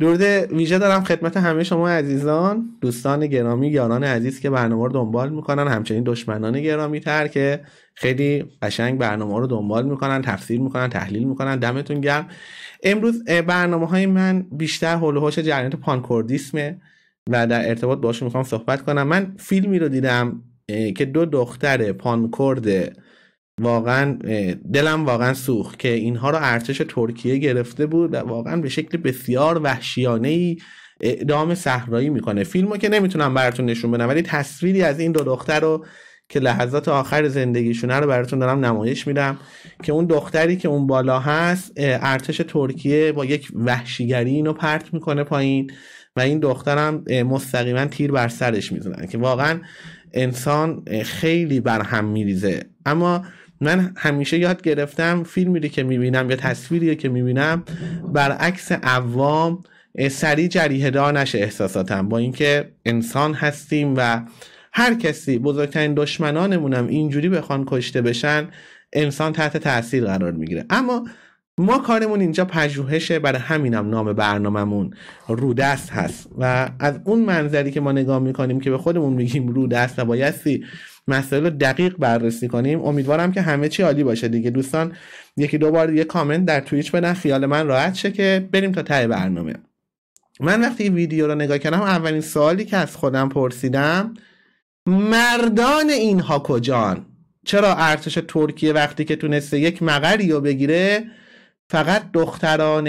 درود ویژه دارم خدمت همه شما عزیزان دوستان گرامی یاران عزیز که برنامه رو دنبال میکنن همچنین دشمنان گرامی تر که خیلی قشنگ برنامه رو دنبال میکنن تفسیر میکنن تحلیل میکنن دمتون گرم امروز برنامه های من بیشتر حول و جریان پانکوردیسمه و در ارتباط باشون میخوام صحبت کنم من فیلمی رو دیدم که دو دختر پانکورد واقعا دلم واقعا سوخت که اینها رو ارتش ترکیه گرفته بود و واقعا به شکل بسیار وحشیانه ای اعدام صحرایی میکنه فیلمو که نمیتونم براتون نشون بدم ولی تصویری از این دو دختر رو که لحظات آخر زندگیشونه رو براتون دارم نمایش میدم که اون دختری که اون بالا هست ارتش ترکیه با یک وحشیگری اینو پرت میکنه پایین و این دخترم مستقیما تیر بر سرش میزنن که واقعا انسان خیلی بر هم میریزه اما من همیشه یاد گرفتم فیلمی که میبینم یا تصویری که میبینم برعکس عوام سری جریه دار نشه احساساتم با اینکه انسان هستیم و هر کسی بزرگترین دشمنانمونم اینجوری بخوان کشته بشن انسان تحت تاثیر قرار میگیره اما ما کارمون اینجا پژوهشه برای همینم نام برنامهمون رو دست هست و از اون منظری که ما نگاه میکنیم که به خودمون میگیم رو دست و بایستی مسئله رو دقیق بررسی کنیم امیدوارم که همه چی عالی باشه دیگه دوستان یکی دو بار یه کامنت در توییچ بدن خیال من راحت شه که بریم تا ته برنامه من وقتی ویدیو رو نگاه کردم اولین سوالی که از خودم پرسیدم مردان اینها کجان چرا ارتش ترکیه وقتی که تونسته یک مقری رو بگیره فقط دختران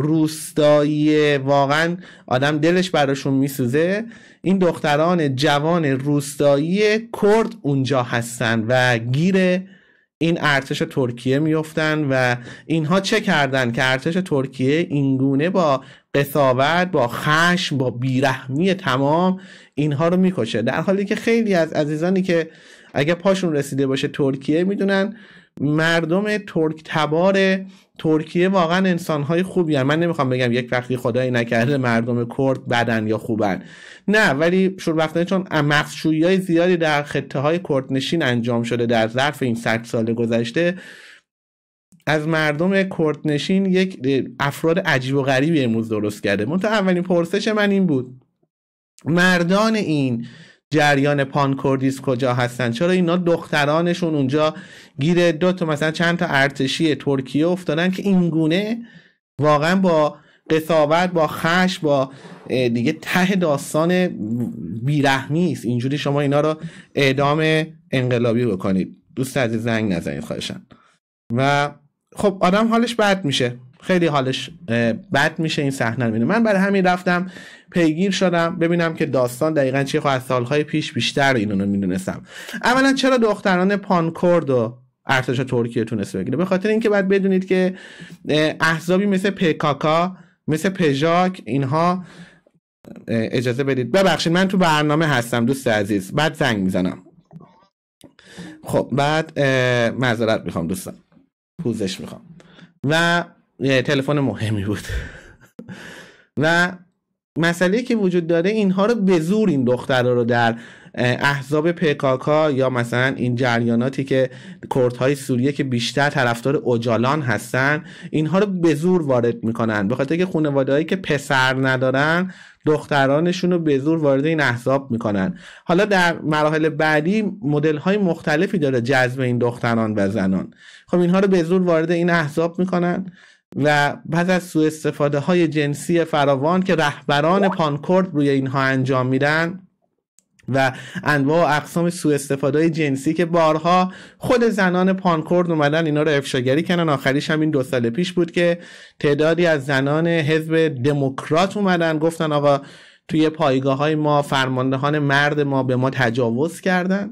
روستایی واقعا آدم دلش براشون میسوزه این دختران جوان روستایی کرد اونجا هستن و گیر این ارتش ترکیه میفتن و اینها چه کردن که ارتش ترکیه اینگونه با قصاوت با خشم با بیرحمی تمام اینها رو میکشه در حالی که خیلی از عزیزانی که اگه پاشون رسیده باشه ترکیه میدونن مردم ترک تبار ترکیه واقعا انسانهای خوبی هن. من نمیخوام بگم یک وقتی خدایی نکرده مردم کرد بدن یا خوبن نه ولی شوربختانه چون مخشوی های زیادی در خطه های کردنشین انجام شده در ظرف این صد سال گذشته از مردم کردنشین یک افراد عجیب و غریبی امروز درست کرده منتها اولین پرسش من این بود مردان این جریان پانکوردیس کجا هستن چرا اینا دخترانشون اونجا گیر دو تا مثلا چند تا ارتشی ترکیه افتادن که اینگونه واقعا با قصاوت با خش با دیگه ته داستان بیرحمی است اینجوری شما اینا رو اعدام انقلابی بکنید دوست عزیز زنگ نزنید خواهشن و خب آدم حالش بد میشه خیلی حالش بد میشه این صحنه رو من برای همین رفتم پیگیر شدم ببینم که داستان دقیقا چی خواه خب، از سالهای پیش بیشتر اینو میدونستم اولا چرا دختران پانکورد و ارتش ترکیه تونست بگیره به خاطر اینکه باید بدونید که احزابی مثل پکاکا مثل پژاک اینها اجازه بدید ببخشید من تو برنامه هستم دوست عزیز بعد زنگ میزنم خب بعد معذرت میخوام دوستان پوزش میخوام و تلفن مهمی بود و مسئله که وجود داره اینها رو به زور این دخترا رو در احزاب پکاکا یا مثلا این جریاناتی که کردهای سوریه که بیشتر طرفدار اوجالان هستن اینها رو به زور وارد میکنن به خاطر که هایی که پسر ندارن دخترانشون رو به زور وارد این احزاب میکنن حالا در مراحل بعدی مدل های مختلفی داره جذب این دختران و زنان خب اینها رو به زور وارد این احزاب میکنن و بعد از سوء استفاده های جنسی فراوان که رهبران پانکورد روی اینها انجام میدن و انواع و اقسام سوء استفاده جنسی که بارها خود زنان پانکورد اومدن اینا رو افشاگری کردن آخریش هم این دو سال پیش بود که تعدادی از زنان حزب دموکرات اومدن گفتن آقا توی پایگاه های ما فرماندهان مرد ما به ما تجاوز کردن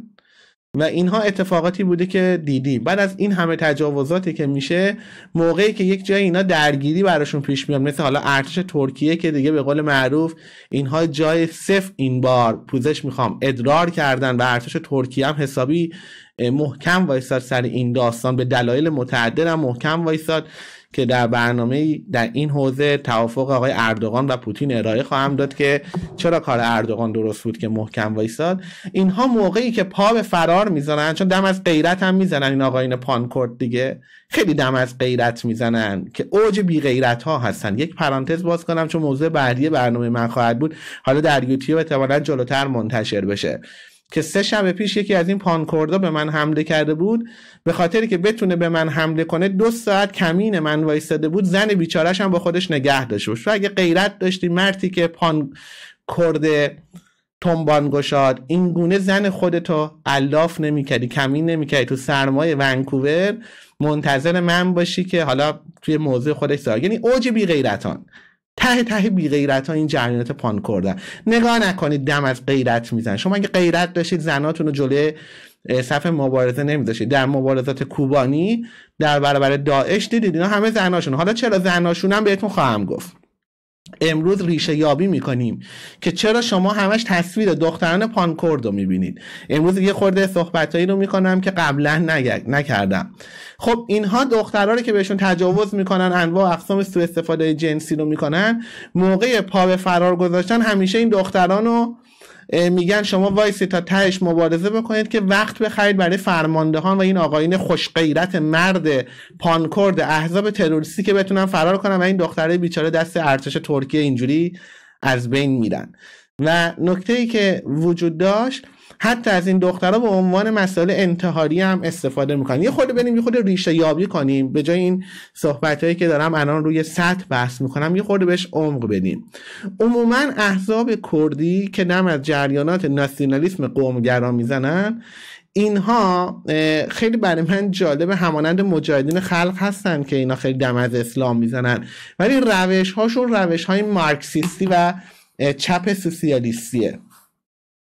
و اینها اتفاقاتی بوده که دیدی بعد از این همه تجاوزاتی که میشه موقعی که یک جای اینا درگیری براشون پیش میاد مثل حالا ارتش ترکیه که دیگه به قول معروف اینها جای صفر این بار پوزش میخوام ادرار کردن و ارتش ترکیه هم حسابی محکم وایستاد سر این داستان به دلایل متعدد هم محکم وایستاد که در برنامه در این حوزه توافق آقای اردوغان و پوتین ارائه خواهم داد که چرا کار اردوغان درست بود که محکم وایساد اینها موقعی که پا به فرار میزنن چون دم از غیرت هم میزنن این آقایین پانکورد دیگه خیلی دم از غیرت میزنن که اوج بی غیرت ها هستن یک پرانتز باز کنم چون موضوع بعدی برنامه من خواهد بود حالا در یوتیوب احتمالاً جلوتر منتشر بشه که سه شب پیش یکی از این پانکوردا به من حمله کرده بود به خاطری که بتونه به من حمله کنه دو ساعت کمین من وایستاده بود زن بیچارش هم با خودش نگه داشته و اگه غیرت داشتی مرتی که پان کرده تنبان گشاد این گونه زن خودتو الاف نمیکردی کمین کردی تو سرمایه ونکوور منتظر من باشی که حالا توی موضوع خودش سار یعنی اوج بی غیرتان ته ته بی غیرت ها این جریانات پان کردن نگاه نکنید دم از غیرت میزن شما اگه غیرت داشتید زناتون رو جلوی صف مبارزه نمیذاشید در مبارزات کوبانی در برابر داعش دیدید اینا همه زناشون حالا چرا زناشون هم بهتون خواهم گفت امروز ریشه یابی میکنیم که چرا شما همش تصویر دختران پانکورد رو میبینید امروز یه خورده صحبتهایی رو میکنم که قبلا نکردم خب اینها دخترها رو که بهشون تجاوز میکنن انواع اقسام سوء استفاده جنسی رو میکنن موقع پا به فرار گذاشتن همیشه این دختران رو میگن شما وایسی تا تهش مبارزه بکنید که وقت بخرید برای فرماندهان و این آقایین خوش غیرت مرد پانکورد احزاب تروریستی که بتونن فرار کنن و این دختره بیچاره دست ارتش ترکیه اینجوری از بین میرن و نکته ای که وجود داشت حتی از این دخترها به عنوان مسائل انتحاری هم استفاده میکنن یه خود بریم یه خود ریشه یابی کنیم به جای این صحبت که دارم الان روی سطح بحث میکنم یه خود بهش عمق بدیم عموما احزاب کردی که نم از جریانات ناسیونالیسم قومگرا میزنن اینها خیلی برای من جالب همانند مجاهدین خلق هستن که اینا خیلی دم از اسلام میزنن ولی روش هاشون روش های مارکسیستی و چپ سوسیالیستیه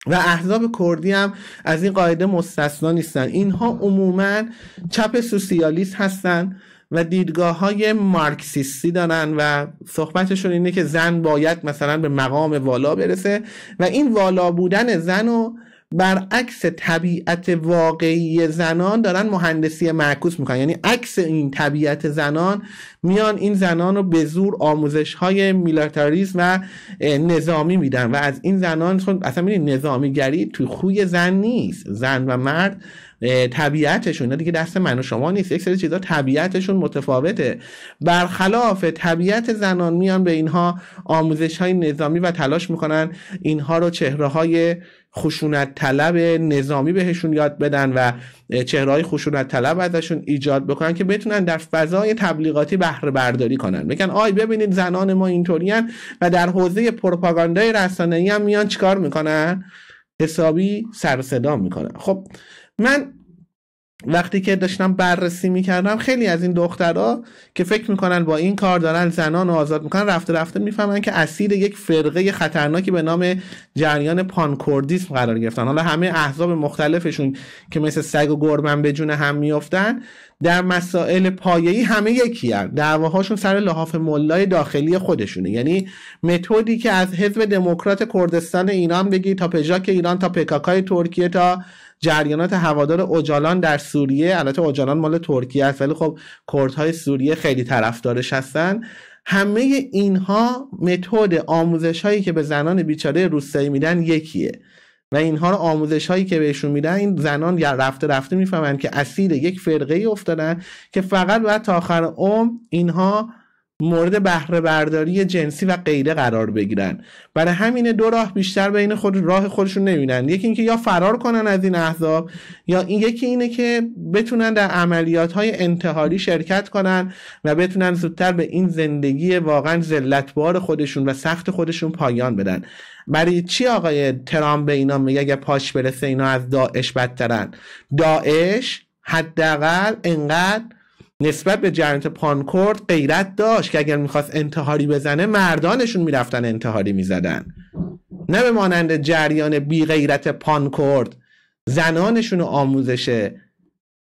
و احزاب کردی هم از این قاعده مستثنا نیستن اینها عموما چپ سوسیالیست هستن و دیدگاه های مارکسیستی دارن و صحبتشون اینه که زن باید مثلا به مقام والا برسه و این والا بودن زن و برعکس طبیعت واقعی زنان دارن مهندسی معکوس میکنن یعنی عکس این طبیعت زنان میان این زنان رو به زور آموزش های میلاتاریز و نظامی میدن و از این زنان چون اصلا میدین نظامیگری توی خوی زن نیست زن و مرد طبیعتشون نه دیگه دست من و شما نیست یک سری چیزا طبیعتشون متفاوته برخلاف طبیعت زنان میان به اینها آموزش های نظامی و تلاش میکنن اینها رو چهره های خشونت طلب نظامی بهشون یاد بدن و چهره خشونت طلب ازشون ایجاد بکنن که بتونن در فضای تبلیغاتی بهره برداری کنن میگن آی ببینید زنان ما اینطورین و در حوزه پروپاگاندای رسانه‌ای هم میان چیکار میکنن حسابی سر صدا میکنن خب من وقتی که داشتم بررسی میکردم خیلی از این دخترها که فکر میکنن با این کار دارن زنان رو آزاد میکنن رفته رفته میفهمن که اسیر یک فرقه خطرناکی به نام جریان پانکوردیسم قرار گرفتن حالا همه احزاب مختلفشون که مثل سگ و گربن به جون هم میافتن در مسائل پایه‌ای همه یکی دعواهاشون سر لحاف ملای داخلی خودشونه یعنی متدی که از حزب دموکرات کردستان ایران بگی تا پژاک ایران تا پکاکای ترکیه تا جریانات هوادار اوجالان در سوریه البته اوجالان مال ترکیه است ولی خب کردهای سوریه خیلی طرفدارش هستن همه اینها متد آموزش هایی که به زنان بیچاره روستایی میدن یکیه و اینها رو آموزش هایی که بهشون میدن این زنان یا رفته رفته میفهمن که اسیر یک فرقه ای افتادن که فقط باید تا آخر عمر اینها مورد بهره برداری جنسی و غیره قرار بگیرن برای همین دو راه بیشتر بین خود راه خودشون نمیبینن یکی اینکه یا فرار کنن از این احزاب یا این یکی اینه که بتونن در عملیات های انتحاری شرکت کنن و بتونن زودتر به این زندگی واقعا ذلتبار خودشون و سخت خودشون پایان بدن برای چی آقای ترامپ به اینا میگه اگه پاش برسه اینا از داعش بدترن داعش حداقل انقدر نسبت به جریانت پانکورد غیرت داشت که اگر میخواست انتحاری بزنه مردانشون میرفتن انتحاری میزدن نه به مانند جریان بی غیرت پانکورد زنانشون آموزشه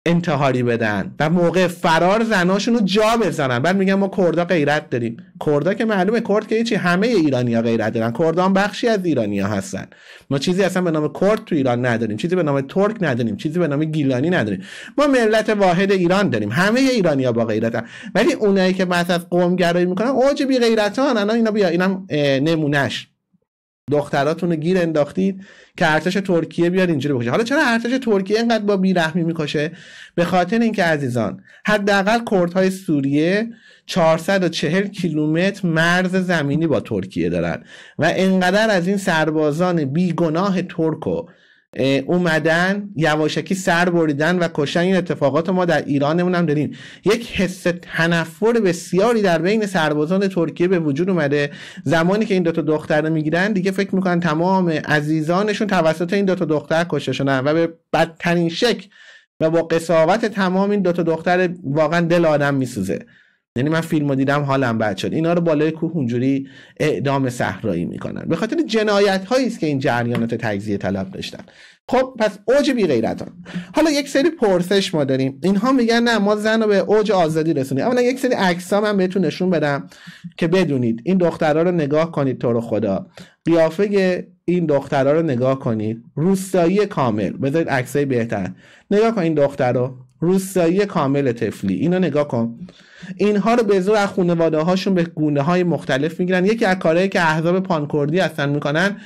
انتحاری بدن و موقع فرار زناشون رو جا بزنن بعد میگن ما کردا غیرت داریم کردا که معلومه کرد که هیچی همه ایرانیا غیرت دارن کردان بخشی از ایرانیا هستن ما چیزی اصلا به نام کرد تو ایران نداریم چیزی به نام ترک نداریم چیزی به نام گیلانی نداریم ما ملت واحد ایران داریم همه ایرانیا با غیرتن ولی اونایی که بحث از قوم گرایی میکنن اوج بی غیرتان الان اینا بیا اینم نمونهش دختراتون رو گیر انداختید که ارتش ترکیه بیاد اینجوری بکشه حالا چرا ارتش ترکیه اینقدر با بیرحمی میکشه به خاطر اینکه عزیزان حداقل کردهای سوریه 440 کیلومتر مرز زمینی با ترکیه دارن و انقدر از این سربازان بیگناه ترک و اومدن یواشکی سر بریدن و کشتن این اتفاقات ما در ایرانمون هم داریم یک حس تنفر بسیاری در بین سربازان ترکیه به وجود اومده زمانی که این دوتا دختر رو میگیرن دیگه فکر میکنن تمام عزیزانشون توسط این دوتا دختر کشته شدن و به بدترین شکل و با قصاوت تمام این دوتا دختر واقعا دل آدم میسوزه یعنی من رو دیدم حالم بد شد اینا رو بالای کوه اونجوری اعدام صحرایی میکنن به خاطر جنایت هایی است که این جریانات تجزیه طلب داشتن خب پس اوج بی غیرتان حالا یک سری پرسش ما داریم اینها میگن نه ما زن رو به اوج آزادی رسونیم اولا یک سری ها من بهتون نشون بدم که بدونید این دخترها رو نگاه کنید تو رو خدا قیافه این دخترها رو نگاه کنید روستایی کامل بذارید عکسای بهتر نگاه کن این دختر روستایی کامل تفلی اینا نگاه کن اینها رو به زور از خانواده هاشون به گونه های مختلف میگیرن یکی از کارهایی که احزاب پانکردی هستن میکنن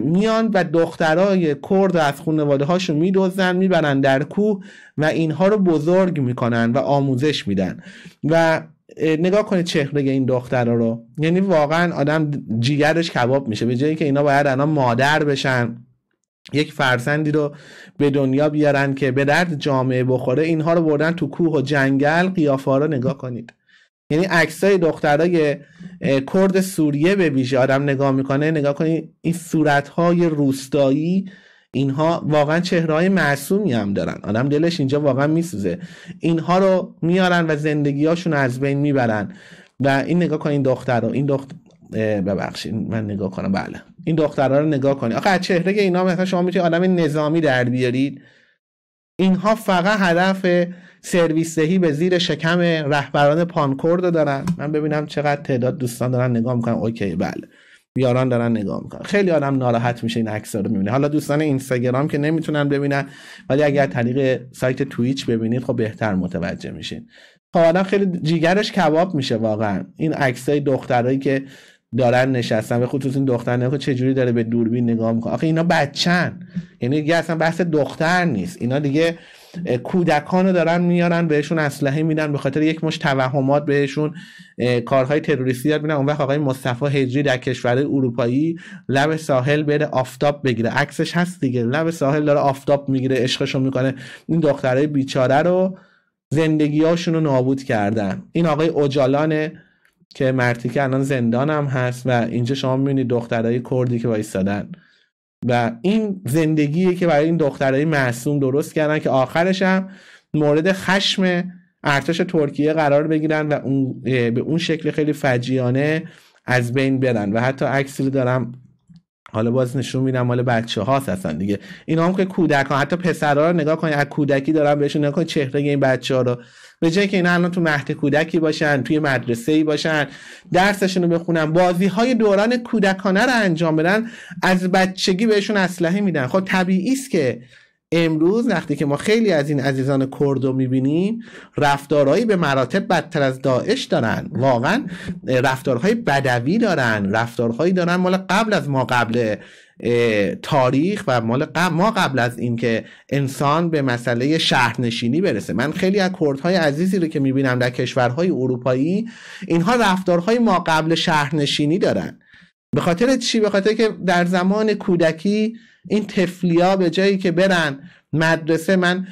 میان و دخترای کرد از خانواده هاشون میدوزن میبرن در کوه و اینها رو بزرگ میکنن و آموزش میدن و نگاه کنید چهره این دخترا رو یعنی واقعا آدم جیگرش کباب میشه به جایی که اینا باید الان مادر بشن یک فرزندی رو به دنیا بیارن که به درد جامعه بخوره اینها رو بردن تو کوه و جنگل قیافه رو نگاه کنید یعنی عکسای دخترای کرد سوریه به ویژه آدم نگاه میکنه نگاه کنید این صورتهای روستایی اینها واقعا چهره های معصومی هم دارن آدم دلش اینجا واقعا میسوزه اینها رو میارن و زندگیاشون از بین میبرن و این نگاه کن این دختر رو این دختر ببخشید من نگاه کنم بله این دخترها رو نگاه کنید آخه از چهره اینا مثلا شما میتونید آدم نظامی در بیارید اینها فقط هدف سرویس دهی به زیر شکم رهبران پانکورد دارن من ببینم چقدر تعداد دوستان دارن نگاه میکنن اوکی بله بیاران دارن نگاه میکنن خیلی آدم ناراحت میشه این عکس رو میبینه حالا دوستان اینستاگرام که نمیتونن ببینن ولی اگر طریق سایت تویچ ببینید خب بهتر متوجه میشین خب خیلی جیگرش کباب میشه واقعا این عکسای دخترایی که دارن نشستن به خصوص این دختر نگاه جوری داره به دوربین نگاه میکنه آخه اینا بچن یعنی دیگه اصلا بحث دختر نیست اینا دیگه کودکانو دارن میارن بهشون اسلحه میدن به خاطر یک مش توهمات بهشون کارهای تروریستی یاد میدن اون وقت آقای مصطفی هجری در کشور اروپایی لب ساحل بره آفتاب بگیره عکسش هست دیگه لب ساحل داره آفتاب میگیره عشقشو میکنه این دخترای بیچاره رو زندگیاشونو نابود کردن این آقای اوجالان که مرتی که الان زندان هم هست و اینجا شما میبینید دخترهای کردی که وایستادن و این زندگیه که برای این دخترهای معصوم درست کردن که آخرش هم مورد خشم ارتش ترکیه قرار بگیرن و اون به اون شکل خیلی فجیانه از بین برن و حتی عکسی رو دارم حالا باز نشون میدم مال بچه هاست اصلا دیگه اینا هم که کودکان حتی پسرها رو نگاه کنید از کودکی دارن بهشون نگاه چهره این بچه ها رو به جای که اینا الان تو مهد کودکی باشن توی مدرسه ای باشن درسشون رو بخونن بازی های دوران کودکانه رو انجام بدن از بچگی بهشون اسلحه میدن خب طبیعی است که امروز وقتی که ما خیلی از این عزیزان کرد رو میبینیم رفتارهایی به مراتب بدتر از داعش دارن واقعا رفتارهای بدوی دارن رفتارهایی دارن مال قبل از ما قبل تاریخ و مال قبل ما قبل از اینکه انسان به مسئله شهرنشینی برسه من خیلی از کردهای عزیزی رو که میبینم در کشورهای اروپایی اینها رفتارهای ما قبل شهرنشینی دارن به خاطر چی به خاطر که در زمان کودکی این تفلیا به جایی که برن مدرسه من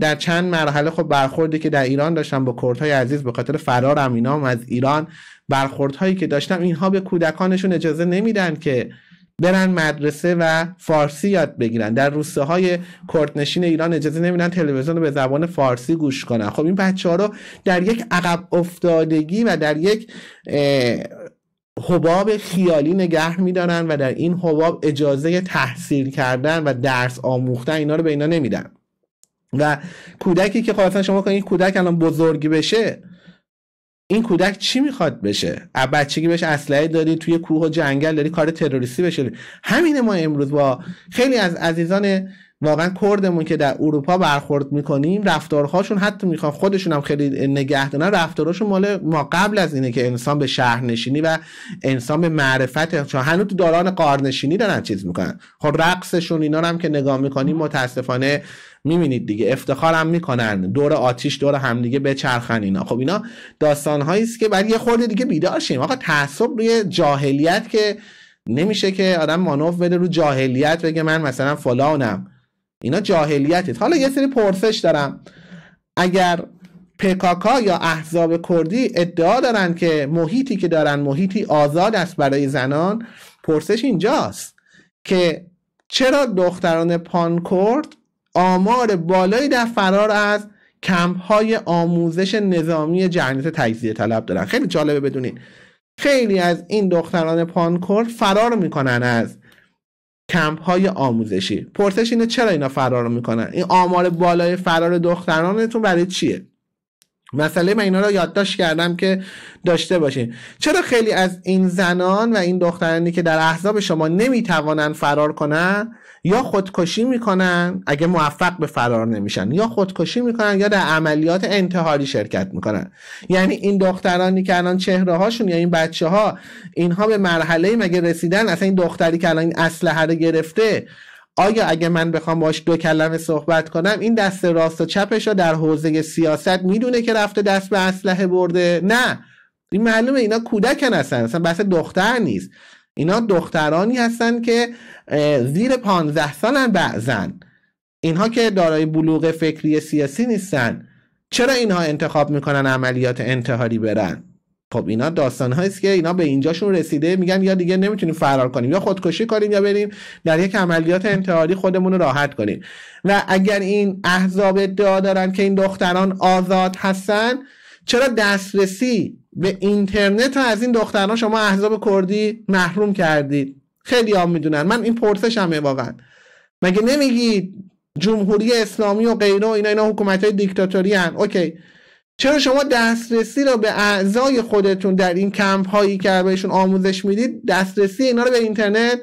در چند مرحله خب برخوردی که در ایران داشتم با کردهای عزیز به خاطر فرارم از ایران برخوردهایی که داشتم اینها به کودکانشون اجازه نمیدن که برن مدرسه و فارسی یاد بگیرن در روسته های کردنشین ایران اجازه نمیدن تلویزیون رو به زبان فارسی گوش کنن خب این بچه رو در یک عقب افتادگی و در یک حباب خیالی نگه میدارن و در این حباب اجازه تحصیل کردن و درس آموختن اینا رو به اینا نمیدن و کودکی که خواستن شما کنید کودک الان بزرگی بشه این کودک چی میخواد بشه از بچگی بهش اسلحه دادی توی کوه و جنگل داری کار تروریستی بشه همینه ما امروز با خیلی از عزیزان واقعا کردمون که در اروپا برخورد میکنیم رفتارهاشون حتی میخوان خودشون هم خیلی نگه دارن رفتارهاشون مال ما قبل از اینه که انسان به شهرنشینی و انسان به معرفت چون هنوز تو دوران قارنشینی دارن چیز میکنن خب رقصشون اینا هم که نگاه میکنیم متاسفانه میبینید دیگه افتخارم میکنن دور آتیش دور همدیگه بچرخن اینا خب اینا داستانهایی است که بعد یه خورده دیگه بیدار شیم آقا تعصب روی جاهلیت که نمیشه که آدم مانوف بده رو جاهلیت بگه من مثلا فلانم اینا هست حالا یه سری پرسش دارم اگر پکاکا یا احزاب کردی ادعا دارن که محیطی که دارن محیطی آزاد است برای زنان پرسش اینجاست که چرا دختران پانکورد آمار بالایی در فرار از کمپ های آموزش نظامی جهنیت تجزیه طلب دارن خیلی جالبه بدونین خیلی از این دختران پانکورد فرار میکنن از کمپ های آموزشی پرسش اینه چرا اینا فرار میکنن این آمار بالای فرار دخترانتون برای چیه مسئله من اینا رو یادداشت کردم که داشته باشین چرا خیلی از این زنان و این دخترانی که در احزاب شما نمیتوانن فرار کنن یا خودکشی میکنن اگه موفق به فرار نمیشن یا خودکشی میکنن یا در عملیات انتحاری شرکت میکنن یعنی این دخترانی که الان چهره هاشون یا این بچه ها اینها به مرحله مگه رسیدن اصلا این دختری که الان این اسلحه رو گرفته آیا اگه من بخوام باش دو کلمه صحبت کنم این دست راست و چپش رو در حوزه سیاست میدونه که رفته دست به اسلحه برده نه این معلومه اینا کودکن هستن اصلا بحث دختر نیست اینا دخترانی هستن که زیر پانزده سالن بعضن اینها که دارای بلوغ فکری سیاسی نیستن چرا اینها انتخاب میکنن عملیات انتحاری برن خب اینا داستان هاییست که اینا به اینجاشون رسیده میگن یا دیگه نمیتونیم فرار کنیم یا خودکشی کنیم یا بریم در یک عملیات انتحاری خودمون رو راحت کنیم و اگر این احزاب ادعا دارن که این دختران آزاد هستن چرا دسترسی به اینترنت از این دختران شما احزاب کردی محروم کردید خیلی هم میدونن من این همه واقعا مگه نمیگید جمهوری اسلامی و غیره اینا اینا حکومت های دیکتاتوری هن. اوکی چرا شما دسترسی رو به اعضای خودتون در این کمپ هایی که بهشون آموزش میدید دسترسی اینا رو به اینترنت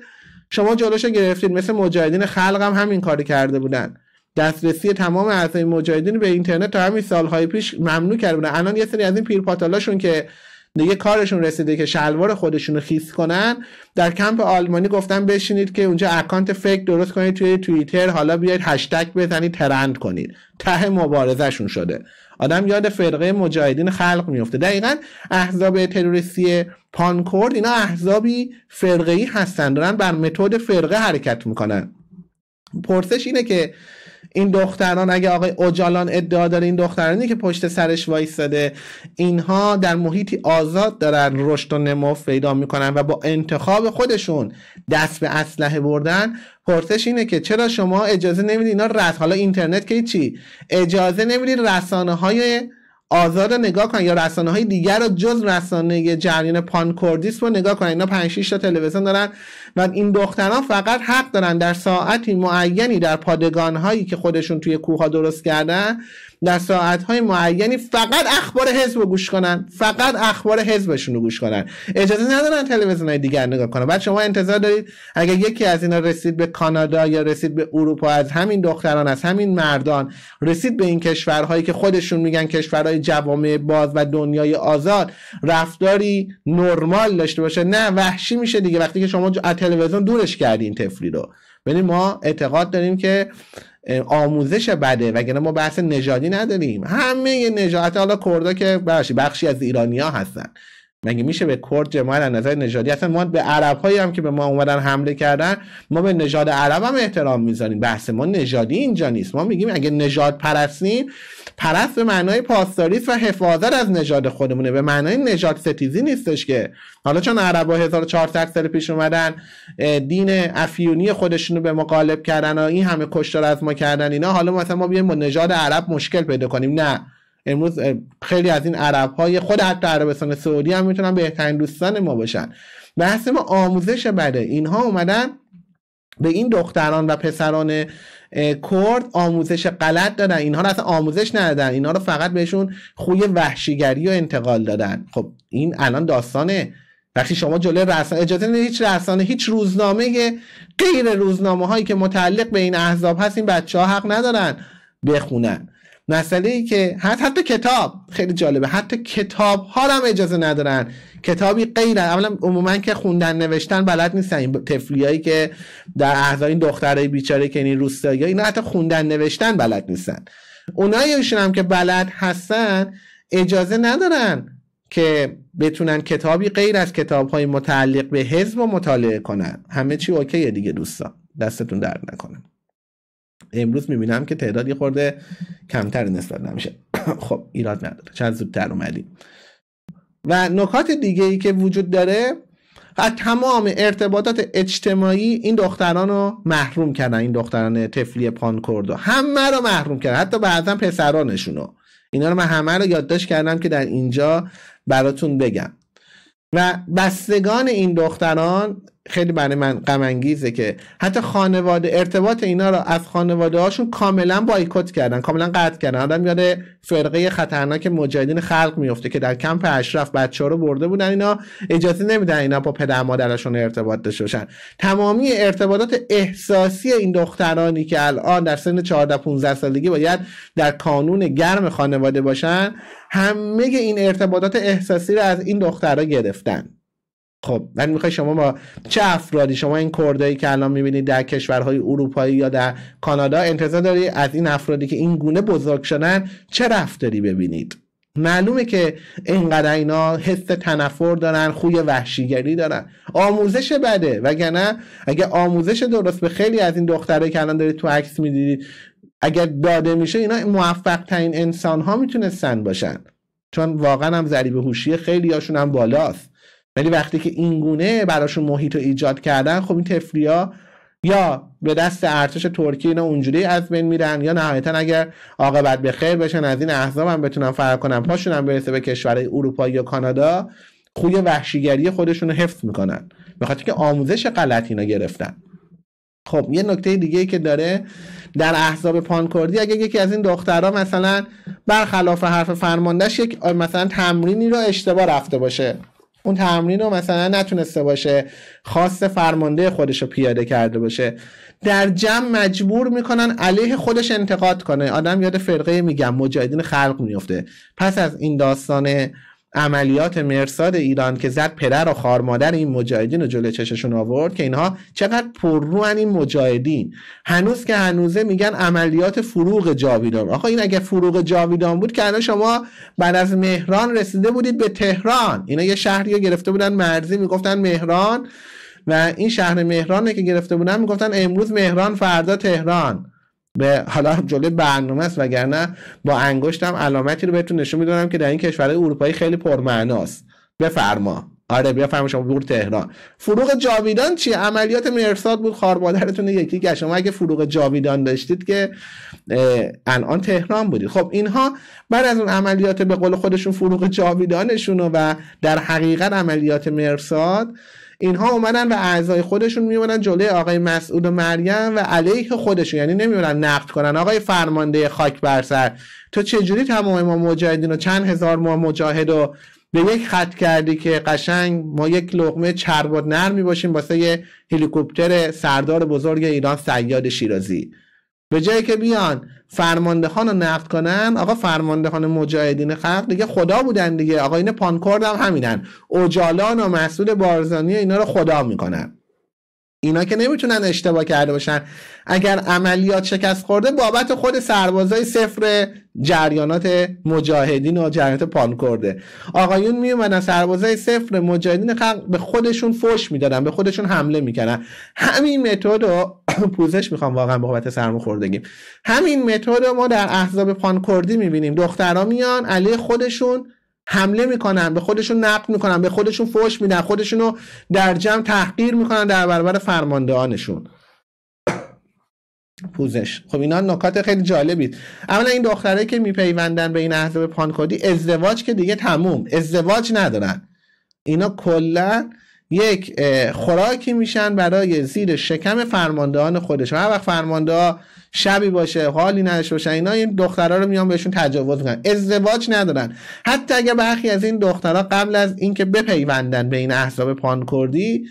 شما جلوش گرفتید مثل مجاهدین خلق هم همین کاری کرده بودن دسترسی تمام اعضای مجاهدین به اینترنت تا همین سالهای پیش ممنوع کرده بودن الان یه سری از این پیرپاتالاشون که دیگه کارشون رسیده که شلوار خودشون رو خیس کنن در کمپ آلمانی گفتن بشینید که اونجا اکانت فیک درست کنید توی توییتر حالا بیاید هشتگ بزنید ترند کنید ته مبارزهشون شده آدم یاد فرقه مجاهدین خلق میفته دقیقا احزاب تروریستی پانکورد اینا احزابی فرقه ای هستن دارن بر متد فرقه حرکت میکنن پرسش اینه که این دختران اگه آقای اوجالان ادعا داره این دخترانی که پشت سرش وایستاده اینها در محیطی آزاد دارن رشد و نمو پیدا میکنن و با انتخاب خودشون دست به اسلحه بردن پرسش اینه که چرا شما اجازه نمیدید اینا رد حالا اینترنت که چی اجازه نمیدید رسانه های آزاد نگاه کن یا رسانه های دیگر رو جز رسانه جریان پانکوردیس رو نگاه کن اینا 5 تا تلویزیون دارن و این دختران فقط حق دارن در ساعتی معینی در پادگان هایی که خودشون توی کوه درست کردن در ساعت های معینی فقط اخبار حزب رو گوش کنن فقط اخبار حزبشون رو گوش کنن اجازه ندارن تلویزیون های دیگر نگاه کنن بعد شما انتظار دارید اگر یکی از اینا رسید به کانادا یا رسید به اروپا از همین دختران از همین مردان رسید به این کشورهایی که خودشون میگن کشورهای جوامع باز و دنیای آزاد رفتاری نرمال داشته باشه نه وحشی میشه دیگه وقتی که شما تلویزیون دورش کردی این تفلی رو ببین ما اعتقاد داریم که آموزش بده وگرنه ما بحث نژادی نداریم همه نژاد حالا کردا که بخشی از ایرانیا هستن مگه میشه به کرد جماعت از نظر نژادی اصلا ما به عرب هایی هم که به ما اومدن حمله کردن ما به نژاد عرب هم احترام میذاریم بحث ما نژادی اینجا نیست ما میگیم اگه نژاد پرستیم پرست به معنای پاسداری و حفاظت از نژاد خودمونه به معنای نژاد ستیزی نیستش که حالا چون عربا 1400 سال پیش اومدن دین افیونی خودشون رو به ما کردن و این همه کشتار از ما کردن اینا حالا مثلا ما بیایم با نژاد عرب مشکل پیدا کنیم نه امروز خیلی از این عرب های خود حتی عربستان سعودی هم میتونن بهترین دوستان ما باشن بحث ما آموزش بده اینها اومدن به این دختران و پسران کرد آموزش غلط دادن اینها رو اصلا آموزش ندادن اینها رو فقط بهشون خوی وحشیگری و انتقال دادن خب این الان داستانه وقتی شما جلوی رسانه اجازه هیچ رسانه هیچ روزنامه غیر روزنامه هایی که متعلق به این احزاب هست این بچه حق ندارن بخونن مسئله ای که حتی, حتی کتاب خیلی جالبه حتی کتاب ها هم اجازه ندارن کتابی غیر اولا عموما که خوندن نوشتن بلد نیستن این که در احضار این دخترای بیچاره که این روستایی اینا حتی خوندن نوشتن بلد نیستن اوناییشون هم که بلد هستن اجازه ندارن که بتونن کتابی غیر از کتاب های متعلق به حزب و مطالعه کنن همه چی اوکیه دیگه دوستان دستتون درد نکنه امروز میبینم که تعداد یه خورده کمتر نسبت نمیشه خب ایراد نداره چند زودتر اومدیم و نکات دیگه ای که وجود داره تمام ارتباطات اجتماعی این دختران رو محروم کردن این دختران تفلی رو همه رو محروم کردن حتی بعضا پسرانشون رو اینا رو من همه رو یادداشت کردم که در اینجا براتون بگم و بستگان این دختران خیلی برای من غم انگیزه که حتی خانواده ارتباط اینا رو از خانواده هاشون کاملا بایکوت کردن کاملا قطع کردن آدم یاد فرقه خطرناک مجاهدین خلق میفته که در کمپ اشرف بچه ها رو برده بودن اینا اجازه نمیدن اینا با پدر مادرشون ارتباط داشته باشن تمامی ارتباطات احساسی این دخترانی که الان در سن 14 15 سالگی باید در کانون گرم خانواده باشن همه این ارتباطات احساسی رو از این دخترها گرفتن خب من میخوای شما با چه افرادی شما این کردایی که الان میبینید در کشورهای اروپایی یا در کانادا انتظار داری از این افرادی که این گونه بزرگ شدن چه رفتاری ببینید معلومه که اینقدر اینا حس تنفر دارن خوی وحشیگری دارن آموزش بده وگرنه اگه آموزش درست به خیلی از این دختره که الان دارید تو عکس میدیدید اگر داده میشه اینا موفق ترین انسان ها میتونستن باشن چون واقعا هم ذریب هوشی خیلی هاشون هم بالاست ولی وقتی که این گونه براشون محیط رو ایجاد کردن خب این تفلیا یا به دست ارتش ترکیه اینا اونجوری از بین میرن یا نهایتا اگر عاقبت به خیر بشن از این احزاب هم بتونن فرار کنن پاشون هم برسه به کشورهای اروپایی یا کانادا خوی وحشیگری خودشون رو حفظ میکنن به که آموزش غلط اینا گرفتن خب یه نکته دیگه که داره در احزاب پانکردی اگه یکی از این دخترها مثلا برخلاف حرف فرماندهش یک مثلا تمرینی رو اشتباه رفته باشه اون تمرین رو مثلا نتونسته باشه خاص فرمانده خودش رو پیاده کرده باشه در جمع مجبور میکنن علیه خودش انتقاد کنه آدم یاد فرقه میگم مجاهدین خلق میفته پس از این داستان عملیات مرساد ایران که زد پدر و مادر این مجاهدین رو جلو چششون آورد که اینها چقدر پرروان این مجاهدین هنوز که هنوزه میگن عملیات فروغ جاویدان آقا این اگه فروغ جاویدان بود که الان شما بعد از مهران رسیده بودید به تهران اینا یه شهری رو گرفته بودن مرزی میگفتن مهران و این شهر مهرانه که گرفته بودن میگفتن امروز مهران فردا تهران به حالا جلوی برنامه است وگرنه با انگشتم علامتی رو بهتون نشون میدونم که در این کشورهای اروپایی خیلی پرمعناست بفرما آره بیا شما بور تهران فروغ جاویدان چیه عملیات مرساد بود خار یکی گشت شما اگه فروغ جاویدان داشتید که الان تهران بودید خب اینها بعد از اون عملیات به قول خودشون فروغ جاویدانشون و در حقیقت عملیات مرساد اینها اومدن و اعضای خودشون میمونن جلوی آقای مسعود و مریم و علیه خودشون یعنی نمیمونن نقد کنن آقای فرمانده خاک بر سر تو چجوری تمام ما مجاهدین و چند هزار ما مجاهد و به یک خط کردی که قشنگ ما یک لغمه چرباد نرمی باشیم واسه یه هلیکوپتر سردار بزرگ ایران سیاد شیرازی به جایی که بیان فرماندهان رو نقد کنن آقا فرماندهان مجاهدین خلق دیگه خدا بودن دیگه آقا این پانکورد هم همینن اوجالان و مسئول بارزانی اینا رو خدا میکنن اینا که نمیتونن اشتباه کرده باشن اگر عملیات شکست خورده بابت خود سربازای صفر جریانات مجاهدین و جریانات پانکورده آقایون میومدن سربازای صفر مجاهدین خلق به خودشون فوش میدادن به خودشون حمله میکردن همین متد پوزش میخوام واقعا سرمو سرماخوردگیم همین متد ما در احزاب پانکردی میبینیم دخترها میان علیه خودشون حمله میکنن به خودشون نقد میکنن به خودشون فوش میدن خودشونو در جمع تحقیر میکنن در برابر فرماندهانشون پوزش خب اینا نکات خیلی جالبی اولا این دختره که میپیوندن به این احزاب پانکردی ازدواج که دیگه تموم ازدواج ندارن اینا کلا یک خوراکی میشن برای زیر شکم فرماندهان خودشون هر وقت فرمانده شبی باشه حالی نداشته باشن اینا این دخترها رو میان بهشون تجاوز میکنن ازدواج ندارن حتی اگر برخی از این دخترها قبل از اینکه بپیوندن به این احزاب پانکردی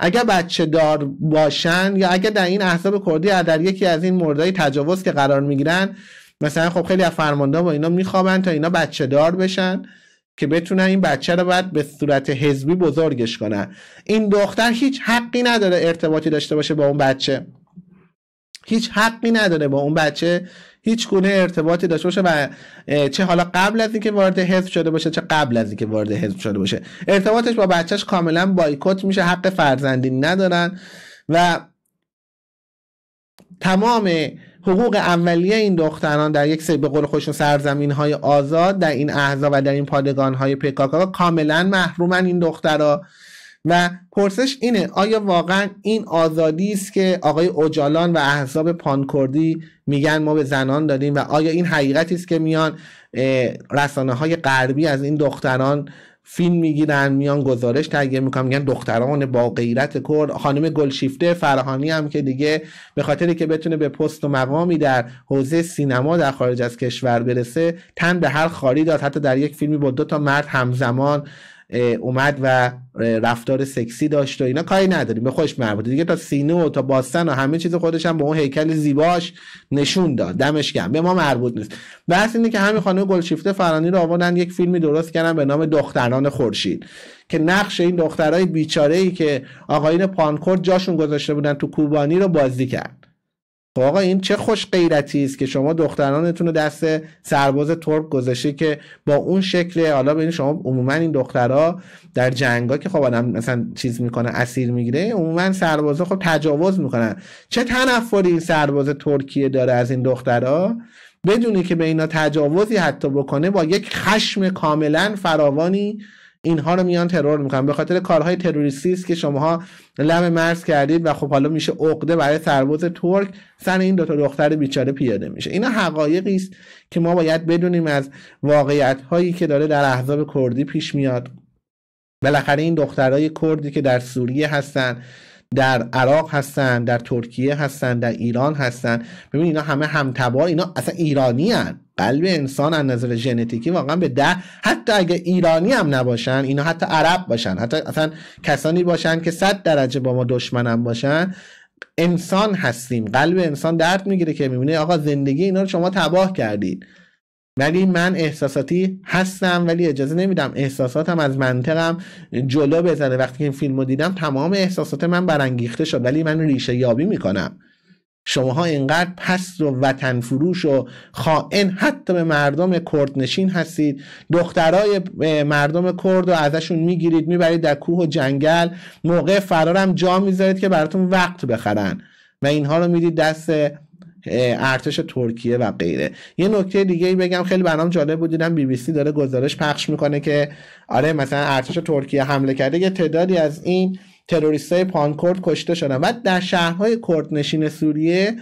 اگر بچه دار باشن یا اگر در این احزاب کردی در یکی از این موردهای تجاوز که قرار میگیرن مثلا خب خیلی از فرمانده با اینا میخوابن تا اینا بچه دار بشن که بتونن این بچه رو بعد به صورت حزبی بزرگش کنن این دختر هیچ حقی نداره ارتباطی داشته باشه با اون بچه هیچ حقی نداره با اون بچه هیچ گونه ارتباطی داشته باشه و چه حالا قبل از اینکه وارد حزب شده باشه چه قبل از اینکه وارد حزب شده باشه ارتباطش با بچهش کاملا بایکوت میشه حق فرزندی ندارن و تمام حقوق اولیه این دختران در یک سری به قول خودشون سرزمین های آزاد در این احزاب و در این پادگان های پکاکا کاملا محرومن این دخترا و پرسش اینه آیا واقعا این آزادی است که آقای اوجالان و احزاب پانکردی میگن ما به زنان دادیم و آیا این حقیقتی است که میان رسانه های غربی از این دختران فیلم میگیرن میان گزارش تهیه میکنن میگن دختران با غیرت کرد خانم گلشیفته فرهانی هم که دیگه به خاطر که بتونه به پست و مقامی در حوزه سینما در خارج از کشور برسه تن به هر خاری داد حتی در یک فیلمی با دو تا مرد همزمان اومد و رفتار سکسی داشت و اینا کاری نداریم به خوش مربوطه دیگه تا سینه و تا باستن و همه چیز خودش هم به اون هیکل زیباش نشون داد دمش گرم به ما مربوط نیست بحث اینه که همین خانم گلشیفته فرانی رو آوردن یک فیلمی درست کردن به نام دختران خورشید که نقش این دخترای بیچاره ای که آقایین پانکورد جاشون گذاشته بودن تو کوبانی رو بازی کرد خب آقا این چه خوش غیرتی است که شما دخترانتون رو دست سرباز ترک گذاشته که با اون شکل حالا ببین شما عموما این دخترها در جنگا که خب آدم مثلا چیز میکنه اسیر میگیره عموما سربازا خب تجاوز میکنن چه تنفری این سرباز ترکیه داره از این دخترها بدونی که به اینا تجاوزی حتی بکنه با یک خشم کاملا فراوانی اینها رو میان ترور میکنن به خاطر کارهای تروریستی است که شماها لم مرز کردید و خب حالا میشه عقده برای سرباز ترک سن این دوتا دختر بیچاره پیاده میشه اینا حقایقی است که ما باید بدونیم از واقعیت هایی که داره در احزاب کردی پیش میاد بالاخره این دخترای کردی که در سوریه هستن در عراق هستن در ترکیه هستن در ایران هستن ببین اینا همه همتبا اینا اصلا ایرانی قلب انسان از نظر ژنتیکی واقعا به ده حتی اگه ایرانی هم نباشن اینا حتی عرب باشن حتی اصلا کسانی باشن که صد درجه با ما دشمنم باشن انسان هستیم قلب انسان درد میگیره که میبینه آقا زندگی اینا رو شما تباه کردید ولی من احساساتی هستم ولی اجازه نمیدم احساساتم از منطقم جلو بزنه وقتی که این فیلم رو دیدم تمام احساسات من برانگیخته شد ولی من ریشه یابی میکنم شماها اینقدر پست و وطن فروش و خائن حتی به مردم نشین هستید دخترای مردم کرد و ازشون میگیرید میبرید در کوه و جنگل موقع فرارم جا میذارید که براتون وقت بخرن و اینها رو میدید دست ارتش ترکیه و غیره یه نکته دیگه ای بگم خیلی برام جالب بود دیدم بی بی سی داره گزارش پخش میکنه که آره مثلا ارتش ترکیه حمله کرده یه تعدادی از این های پانکورد کشته شدن و در شهرهای کردنشین سوریه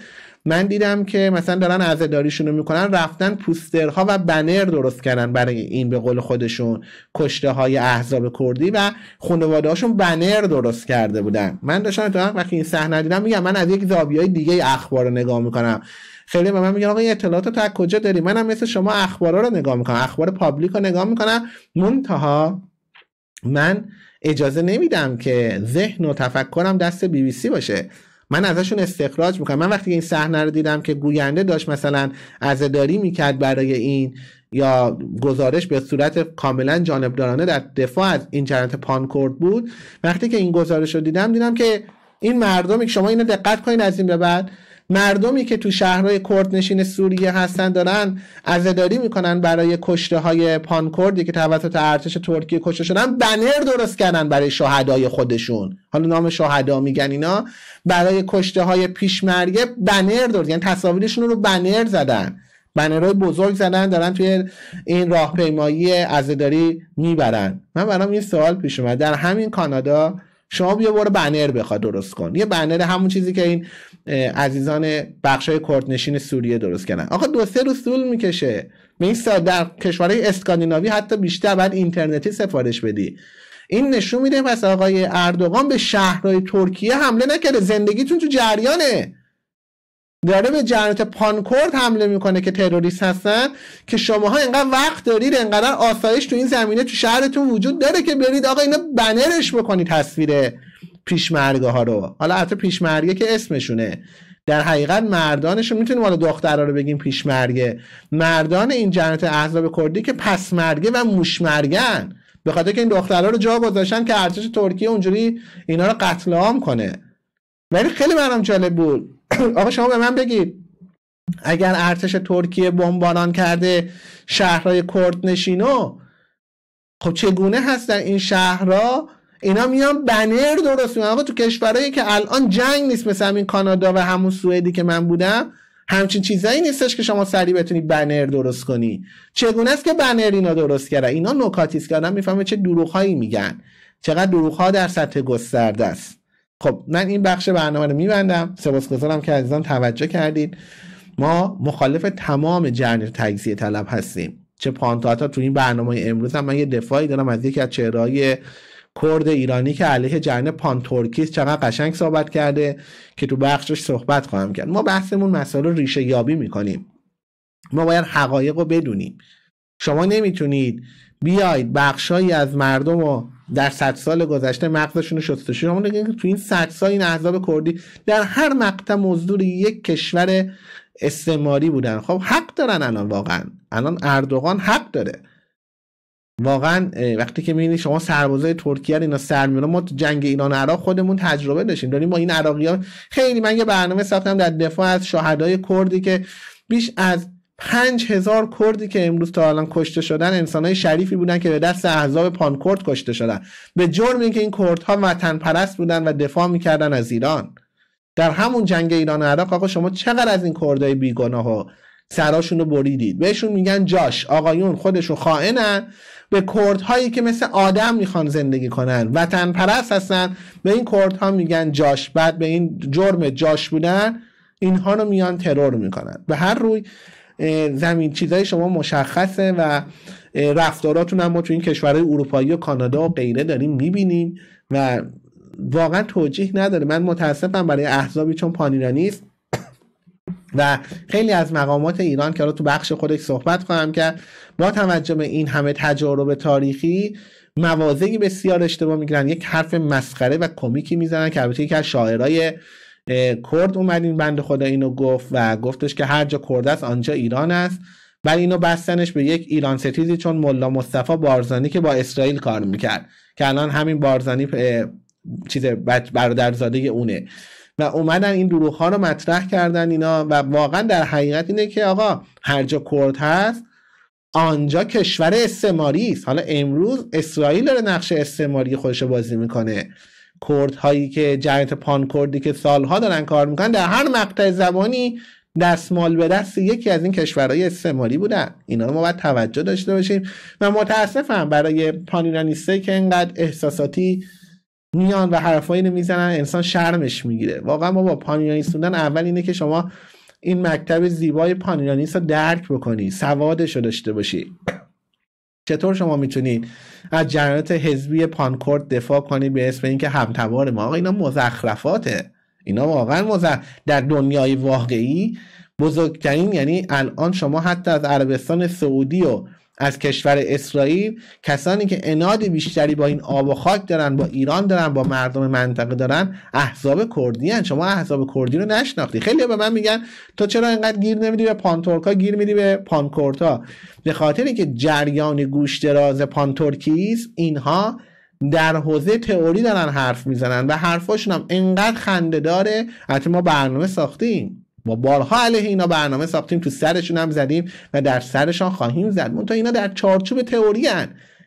من دیدم که مثلا دارن عزاداریشون رو میکنن رفتن پوسترها و بنر درست کردن برای این به قول خودشون کشته های احزاب کردی و خانواده هاشون بنر درست کرده بودن من داشتم تا وقتی این صحنه دیدم میگم من از یک زاویه دیگه اخبار رو نگاه میکنم خیلی به من میگن آقا این اطلاعات تو از کجا داری منم مثل شما اخبارا رو نگاه میکنم اخبار پابلیک رو نگاه میکنم منتها من اجازه نمیدم که ذهن و تفکرم دست بی بی سی باشه من ازشون استخراج میکنم من وقتی این صحنه رو دیدم که گوینده داشت مثلا عزاداری میکرد برای این یا گزارش به صورت کاملا جانبدارانه در دفاع از این جرنت پانکورد بود وقتی که این گزارش رو دیدم دیدم که این مردم شما اینو دقت کنین از این به بعد مردمی که تو شهرهای کردنشین سوریه هستن دارن عزاداری میکنن برای کشته های پانکردی که توسط ارتش ترکیه کشته شدن بنر درست کردن برای شهدای خودشون حالا نام شهدا میگن اینا برای کشته های پیشمرگه بنر درست یعنی تصاویرشون رو بنر زدن بنرهای بزرگ زدن دارن توی این راهپیمایی عزاداری میبرن من برام یه سوال پیش اومد در همین کانادا شما بیا برو بنر بخواد درست کن یه بنر همون چیزی که این عزیزان بخشای کردنشین سوریه درست کردن آقا دو سه روز طول میکشه میست در کشورهای اسکاندیناوی حتی بیشتر بعد اینترنتی سفارش بدی این نشون میده پس آقای اردوغان به شهرهای ترکیه حمله نکرده زندگیتون تو جریانه داره به جنت پانکورد حمله میکنه که تروریست هستن که شماها انقدر وقت دارید انقدر آسایش تو این زمینه تو شهرتون وجود داره که برید آقا اینا بنرش بکنید تصویر پیشمرگه ها رو حالا حتی پیشمرگه که اسمشونه در حقیقت مردانش میتونیم حالا دخترها رو بگیم پیشمرگه مردان این جنت احزاب کردی که پسمرگه و موشمرگن به خاطر که این دخترها رو جا گذاشتن که ارتش ترکیه اونجوری اینا رو قتل عام کنه ولی خیلی برام جالب بود آقا شما به من بگید اگر ارتش ترکیه بمباران کرده شهرهای کرد نشینو خب چگونه هست در این شهرها اینا میان بنر درست میکنن آقا تو کشورهایی که الان جنگ نیست مثل همین کانادا و همون سوئدی که من بودم همچین چیزایی نیستش که شما سریع بتونی بنر درست کنی چگونه است که بنر اینا درست کرده اینا نکاتیست است که آدم میفهمه چه دروغهایی میگن چقدر دروغها در سطح گسترده است خب من این بخش برنامه رو میبندم سپاسگزارم که عزیزان توجه کردید ما مخالف تمام جریان تجزیه طلب هستیم چه پانتاتا تو این برنامه امروز هم من یه دفاعی دارم از یکی از چهرههای کرد ایرانی که علیه جریان پانتورکیست چقدر قشنگ صحبت کرده که تو بخشش صحبت خواهم کرد ما بحثمون مسائل ریشه یابی میکنیم ما باید حقایق رو بدونیم شما نمیتونید بیاید بخشهایی از مردم رو در صد سال گذشته مغزشون رو شستشو نگه که تو این صد سال این احزاب کردی در هر مقطع مزدور یک کشور استعماری بودن خب حق دارن الان واقعا الان اردوغان حق داره واقعا وقتی که میبینی شما سربازای ترکیه اینا سر ما جنگ ایران عراق خودمون تجربه داشتیم داریم ما این ها خیلی من یه برنامه ساختم در دفاع از شهدای کردی که بیش از پنج هزار کردی که امروز تا الان کشته شدن انسانهای شریفی بودن که به دست احزاب پانکورد کشته شدن به جرم اینکه این کردها وطن پرست بودن و دفاع میکردن از ایران در همون جنگ ایران و عراق آقا شما چقدر از این کردهای بیگناه و سراشون رو بریدید بهشون میگن جاش آقایون خودشون خائنن به کردهایی که مثل آدم میخوان زندگی کنن وطن پرست هستن به این کردها میگن جاش بعد به این جرم جاش بودن اینها رو میان ترور میکنن به هر روی زمین چیزای شما مشخصه و رفتاراتون هم ما تو این کشورهای اروپایی و کانادا و غیره داریم میبینیم و واقعا توجیه نداره من متاسفم برای احزابی چون پانیرانی و خیلی از مقامات ایران که حالا تو بخش خودش صحبت خواهم کرد با توجه به این همه تجارب تاریخی موازهی بسیار اشتباه میگیرن یک حرف مسخره و کمیکی میزنن که البته یکی از شاعرای کرد اومد این بند خدا اینو گفت و گفتش که هر جا کرد است آنجا ایران است و اینو بستنش به یک ایران ستیزی چون ملا مصطفی بارزانی که با اسرائیل کار میکرد که الان همین بارزانی چیز برادرزاده اونه و اومدن این دروغ ها رو مطرح کردن اینا و واقعا در حقیقت اینه که آقا هر جا کرد هست آنجا کشور استعماری است حالا امروز اسرائیل داره نقش استعماری خودش بازی میکنه کوردهایی هایی که جنت کردی که سالها دارن کار میکنن در هر مقطع زمانی دستمال به دست یکی از این کشورهای استعماری بودن اینا رو ما باید توجه داشته باشیم و متاسفم برای پانیرانیسته که اینقدر احساساتی میان و حرفایی رو میزنن انسان شرمش میگیره واقعا ما با پانیرانیست بودن اول اینه که شما این مکتب زیبای پانیرانیست رو درک بکنی سوادش رو داشته باشی چطور شما میتونید از جنرات حزبی پانکورد دفاع کنید به اسم اینکه همتوار ما آقا اینا مزخرفاته اینا واقعا مزخ... در دنیای واقعی بزرگترین یعنی الان شما حتی از عربستان سعودی و از کشور اسرائیل کسانی که اناد بیشتری با این آب و خاک دارن با ایران دارن با مردم منطقه دارن احزاب کردی هن. شما احزاب کردی رو نشناختی خیلی به من میگن تو چرا اینقدر گیر نمیدی به پانتورکا گیر میدی به پانکورتا به خاطر اینکه جریان گوش دراز پانتورکیز اینها در حوزه تئوری دارن حرف میزنن و حرفاشون هم انقدر خنده داره حتی ما برنامه ساختیم ما بارها علیه اینا برنامه ساختیم تو سرشون هم زدیم و در سرشان خواهیم زد منتها اینا در چارچوب تئوری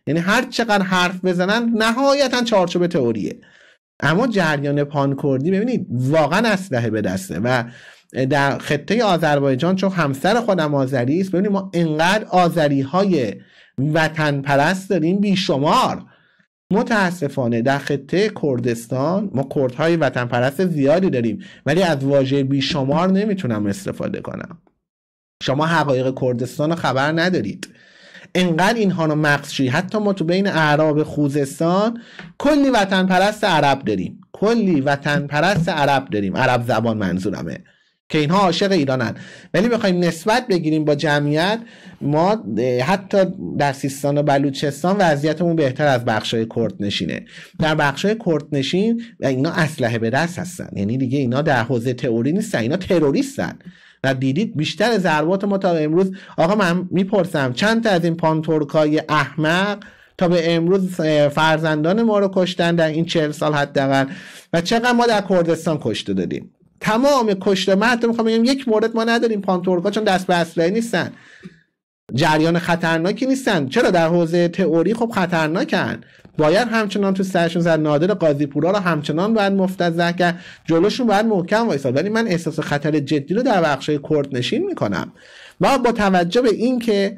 یعنی هر چقدر حرف بزنن نهایتا چارچوب تئوریه اما جریان پانکردی ببینید واقعا اسلحه به دسته و در خطه آذربایجان چون همسر خودم آذری است ببینید ما انقدر آذری های وطن پرست داریم بیشمار متاسفانه در خطه کردستان ما کردهای وطن پرست زیادی داریم ولی از واژه بیشمار نمیتونم استفاده کنم شما حقایق کردستان رو خبر ندارید انقدر اینها رو مقصی حتی ما تو بین اعراب خوزستان کلی وطن پرست عرب داریم کلی وطن پرست عرب داریم عرب زبان منظورمه که اینها عاشق ایرانن ولی بخوایم نسبت بگیریم با جمعیت ما حتی در سیستان و بلوچستان وضعیتمون بهتر از بخشای کرد نشینه در بخشای کرد نشین اینا اسلحه به دست هستن یعنی دیگه اینا در حوزه تئوری نیستن اینا تروریستن و دیدید بیشتر ضربات ما تا امروز آقا من میپرسم چند تا از این پانتورکای احمق تا به امروز فرزندان ما رو کشتن در این چهل سال حداقل و چقدر ما در کردستان کشته دادیم تمام کشته من حتی میخوام بگم یک مورد ما نداریم پانتورگا چون دست به اسلحه نیستن جریان خطرناکی نیستن چرا در حوزه تئوری خب خطرناکن باید همچنان تو سرشون زد نادر قاضی پورا رو همچنان باید مفتزه کرد جلوشون باید محکم وایساد ولی من احساس خطر جدی رو در بخشای کرد نشین میکنم ما با توجه به اینکه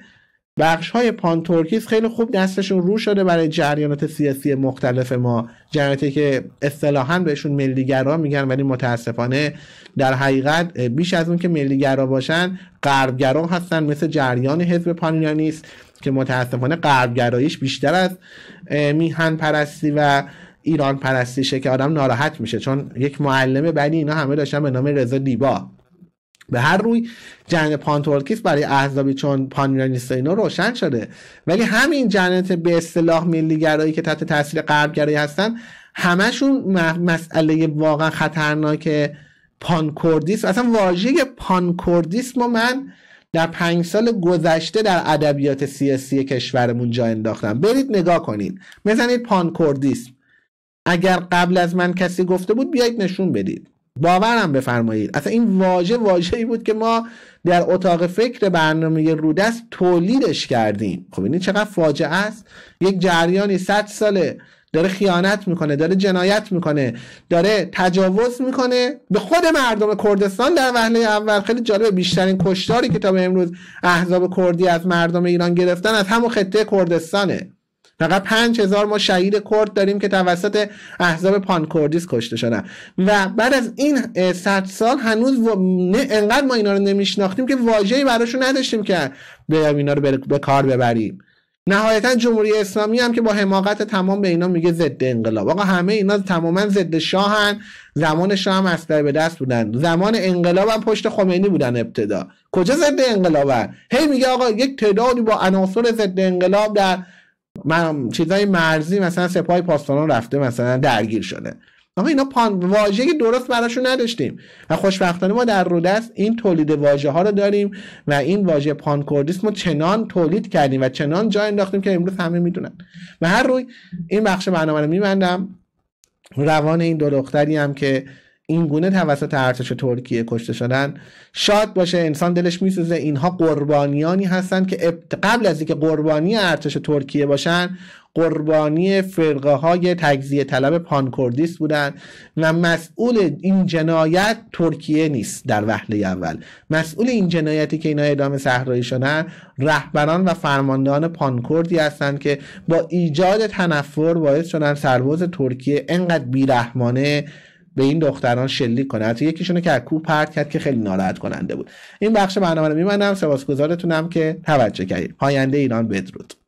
بخش های ترکیز خیلی خوب دستشون رو شده برای جریانات سیاسی مختلف ما جریاناتی که اصطلاحا بهشون ملیگرا میگن ولی متاسفانه در حقیقت بیش از اون که ملیگرا باشن غربگرا هستن مثل جریان حزب پانیانیست که متاسفانه غربگراییش بیشتر از میهن پرستی و ایران پرستیشه که آدم ناراحت میشه چون یک معلم بعدی اینا همه داشتن به نام رضا دیبا به هر روی جنت پانتورکیس برای احزابی چون پانیرانیست اینا روشن شده ولی همین جنت به اصطلاح ملیگرایی که تحت تاثیر گرایی هستن همشون مسئله واقعا خطرناک پانکوردیسم اصلا واژه پانکوردیسم و من در پنج سال گذشته در ادبیات سیاسی کشورمون جا انداختم برید نگاه کنید بزنید پانکوردیسم اگر قبل از من کسی گفته بود بیایید نشون بدید باورم بفرمایید اصلا این واژه واجه ای بود که ما در اتاق فکر برنامه رودست تولیدش کردیم خب این یعنی چقدر فاجعه است یک جریانی صد ساله داره خیانت میکنه داره جنایت میکنه داره تجاوز میکنه به خود مردم کردستان در وهله اول خیلی جالبه بیشترین کشتاری که تا به امروز احزاب کردی از مردم ایران گرفتن از همون خطه کردستانه فقط هزار ما شهید کرد داریم که توسط احزاب پانکردیس کشته شدن و بعد از این 100 سال هنوز انقدر ما اینا رو نمیشناختیم که واجهی براشون نداشتیم که به اینا رو به کار ببریم نهایتا جمهوری اسلامی هم که با حماقت تمام به اینا میگه ضد انقلاب آقا همه اینا تماما ضد شاهن زمان شاه هم اصلا به دست بودن زمان انقلاب هم پشت خمینی بودن ابتدا کجا ضد انقلابن هی میگه آقا یک تعدادی با عناصر ضد انقلاب در من چیزای مرزی مثلا سپاه پاسداران رفته مثلا درگیر شده آقا اینا پان واژه درست براشون نداشتیم و خوشبختانه ما در رودس این تولید واژه ها رو داریم و این واژه پانکوردیسم رو چنان تولید کردیم و چنان جا انداختیم که امروز همه میدونن و هر روی این بخش برنامه رو میبندم روان این دو دختری هم که این گونه توسط ارتش ترکیه کشته شدن شاد باشه انسان دلش میسوزه اینها قربانیانی هستند که قبل از اینکه قربانی ارتش ترکیه باشن قربانی فرقه های تجزیه طلب پانکردیست بودن و مسئول این جنایت ترکیه نیست در وحله اول مسئول این جنایتی که اینا اعدام صحرایی شدن رهبران و فرماندهان پانکردی هستند که با ایجاد تنفر باعث شدن سرباز ترکیه انقدر بیرحمانه به این دختران شلیک کنه حتی یکیشونو که از کوه پرت کرد که خیلی ناراحت کننده بود این بخش برنامه رو میمندم سپاسگزارتونم که توجه کردید پاینده ایران بدرود